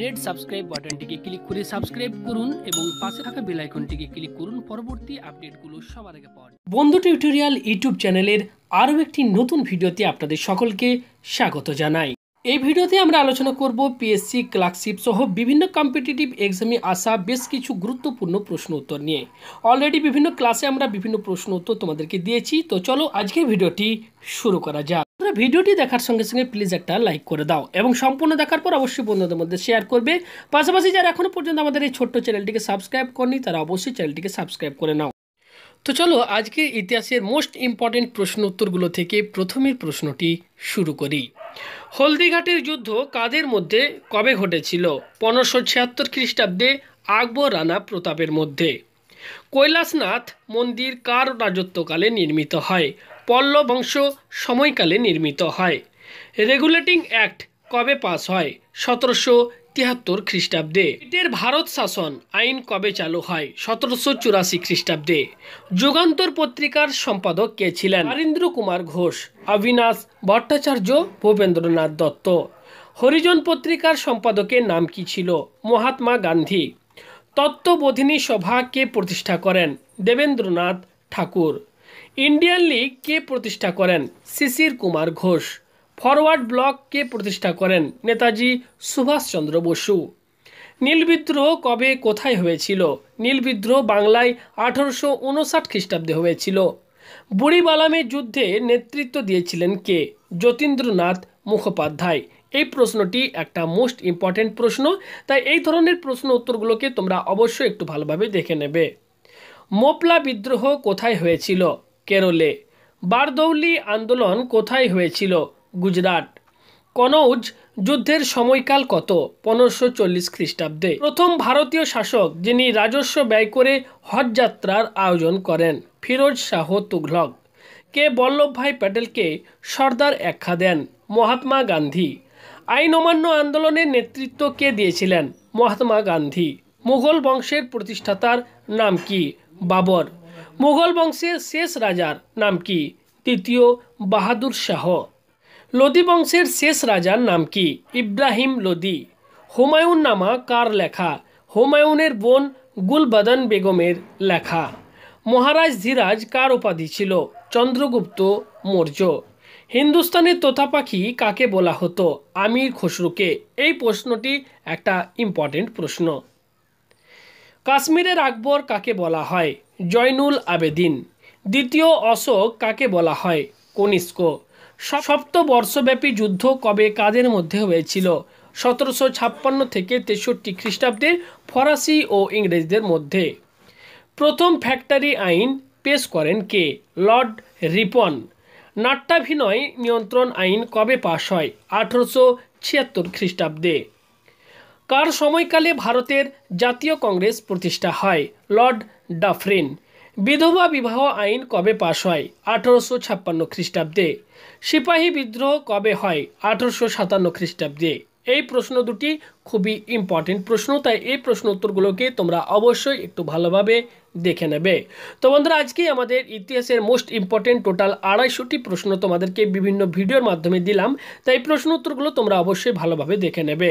red subscribe বাটনটিকে click করে subscribe করুন এবং পাশে থাকা বেল আইকনটিকে ক্লিক করুন পরবর্তী আপডেটগুলো সবার আগে পাওয়ার বন্ধু টিউটোরিয়াল ইউটিউব চ্যানেলের আরও একটি নতুন ভিডিওতে আপনাদের সকলকে স্বাগত জানাই এই ভিডিওতে আমরা আলোচনা করব পিএসসি ক্লার্কশিপ সহ বিভিন্ন কম্পিটিটিভ এক্সামে আসা বেশ কিছু গুরুত্বপূর্ণ প্রশ্ন উত্তর নিয়ে অলরেডি বিভিন্ন ক্লাসে আমরা বিভিন্ন প্রশ্ন উত্তর তোমাদেরকে দিয়েছি তো চলো আজকে ভিডিওটি শুরু করা যাক তোমরা ভিডিওটি দেখার সঙ্গে সঙ্গে প্লিজ একটা লাইক করে দাও এবং সম্পূর্ণ দেখার পর অবশ্যই বন্ধুদের মধ্যে শেয়ার করবে পাশাপাশি যারা এখনও পর্যন্ত আমাদের এই ছোট্ট চ্যানেলটিকে সাবস্ক্রাইব করনি তারা অবশ্যই চ্যানেলটিকে সাবস্ক্রাইব করে নাও তো চলো আজকে ইতিহাসের মোস্ট ইম্পর্টেন্ট প্রশ্ন উত্তরগুলো থেকে প্রথমের প্রশ্নটি শুরু করি হলদিঘাটের যুদ্ধ কাদের মধ্যে কবে ঘটেছিল পনেরোশো ছিয়াত্তর খ্রিস্টাব্দে আকবর রানা প্রতাপের মধ্যে কৈলাসনাথ মন্দির কার রাজত্বকালে নির্মিত হয় পল্লব বংশ সময়কালে নির্মিত হয় রেগুলেটিং অ্যাক্ট কবে পাস হয় সতেরোশো তিয়াত্তর খ্রিস্টাব্দে ব্রিটের ভারত শাসন আইন কবে চালু হয় সতেরোশো চুরাশি খ্রিস্টাব্দে যুগান্তর পত্রিকার সম্পাদক কে ছিলেন নরেন্দ্র কুমার ঘোষ অবিনাশ ভট্টাচার্য ভূপেন্দ্রনাথ দত্ত হরিজন পত্রিকার সম্পাদকের নাম কি ছিল মহাত্মা গান্ধী তত্ত্ববোধিনী সভা কে প্রতিষ্ঠা করেন দেবেন্দ্রনাথ ঠাকুর ইন্ডিয়ান লীগ কে প্রতিষ্ঠা করেন শিশির কুমার ঘোষ ফরওয়ার্ড ব্লককে প্রতিষ্ঠা করেন নেতাজি সুভাষচন্দ্র বসু নীল বিদ্রোহ কবে কোথায় হয়েছিল নীল বিদ্রোহ বাংলায় আঠারোশো উনষাট খ্রিস্টাব্দে হয়েছিল বুড়িবালামের যুদ্ধে নেতৃত্ব দিয়েছিলেন কে যতীন্দ্রনাথ মুখোপাধ্যায় এই প্রশ্নটি একটা মোস্ট ইম্পর্ট্যান্ট প্রশ্ন তাই এই ধরনের প্রশ্ন উত্তরগুলোকে তোমরা অবশ্যই একটু ভালোভাবে দেখে নেবে মোপলা বিদ্রোহ কোথায় হয়েছিল কেরলে বারদৌলি আন্দোলন কোথায় হয়েছিল গুজরাট কনৌজ যুদ্ধের সময়কাল কত পনেরোশো চল্লিশ খ্রিস্টাব্দে প্রথম ভারতীয় শাসক যিনি রাজস্ব ব্যয় করে হজ যাত্রার আয়োজন করেন ফিরোজ শাহ তুঘলক কে বল্লভভাই প্যাটেলকে সর্দার একখা দেন মহাত্মা গান্ধী আইন অমান্য আন্দোলনের নেতৃত্ব কে দিয়েছিলেন মহাত্মা গান্ধী মুঘল বংশের প্রতিষ্ঠাতার নাম কি বাবর মুঘল বংশের শেষ রাজার নাম কি তৃতীয় বাহাদুর শাহ লোদি বংশের শেষ রাজার নাম কি ইব্রাহিম লোদি হুমায়ুন নামা কার লেখা হুমায়ুনের বোন গুলবাদান বেগমের লেখা মহারাজ ধীরাজ কার উপাধি ছিল চন্দ্রগুপ্ত মৌর্য হিন্দুস্তানের তোতা পাখি কাকে বলা হতো আমির খসরুকে এই প্রশ্নটি একটা ইম্পর্টেন্ট প্রশ্ন কাশ্মীরের আকবর কাকে বলা হয় জয়নুল আবেদিন দ্বিতীয় অশোক কাকে বলা হয় কনিষ্ক সপ্ত বর্ষব্যাপী যুদ্ধ কবে কাদের মধ্যে হয়েছিল সতেরোশো ছাপ্পান্ন থেকে তেষট্টি খ্রিস্টাব্দের ফরাসি ও ইংরেজদের মধ্যে প্রথম ফ্যাক্টরি আইন পেশ করেন কে লর্ড রিপন নাট্যাভিনয় নিয়ন্ত্রণ আইন কবে পাশ হয় আঠেরোশো ছিয়াত্তর খ্রিস্টাব্দে কার সময়কালে ভারতের জাতীয় কংগ্রেস প্রতিষ্ঠা হয় লর্ড ডাফরিন বিধবা বিবাহ আইন কবে পাশ হয় আঠারোশো ছাপ্পান্ন খ্রিস্টাব্দে সিপাহী বিদ্রোহ কবে হয় আঠারোশো সাতান্ন খ্রিস্টাব্দে এই প্রশ্ন দুটি খুবই ইম্পর্টেন্ট প্রশ্ন তাই এই প্রশ্ন উত্তরগুলোকে তোমরা অবশ্যই একটু ভালোভাবে দেখে নেবে তো বন্ধুরা আজকে আমাদের ইতিহাসের মোস্ট ইম্পর্টেন্ট টোটাল আড়াইশোটি প্রশ্ন তোমাদেরকে বিভিন্ন ভিডিওর মাধ্যমে দিলাম তাই প্রশ্ন উত্তরগুলো তোমরা অবশ্যই ভালোভাবে দেখে নেবে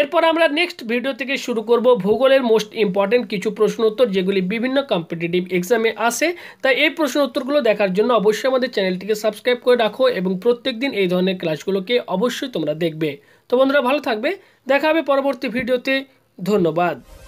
এরপর আমরা নেক্সট ভিডিও থেকে শুরু করব ভূগোলের মোস্ট ইম্পর্টেন্ট কিছু প্রশ্ন উত্তর যেগুলি বিভিন্ন কম্পিটিটিভ এক্সামে আসে তাই এই প্রশ্ন উত্তরগুলো দেখার জন্য অবশ্যই আমাদের চ্যানেলটিকে সাবস্ক্রাইব করে রাখো এবং প্রত্যেক দিন এই ধরনের ক্লাসগুলোকে অবশ্যই তোমরা দেখবে তো বন্ধুরা ভালো থাকবে দেখা হবে পরবর্তী ভিডিওতে ধন্যবাদ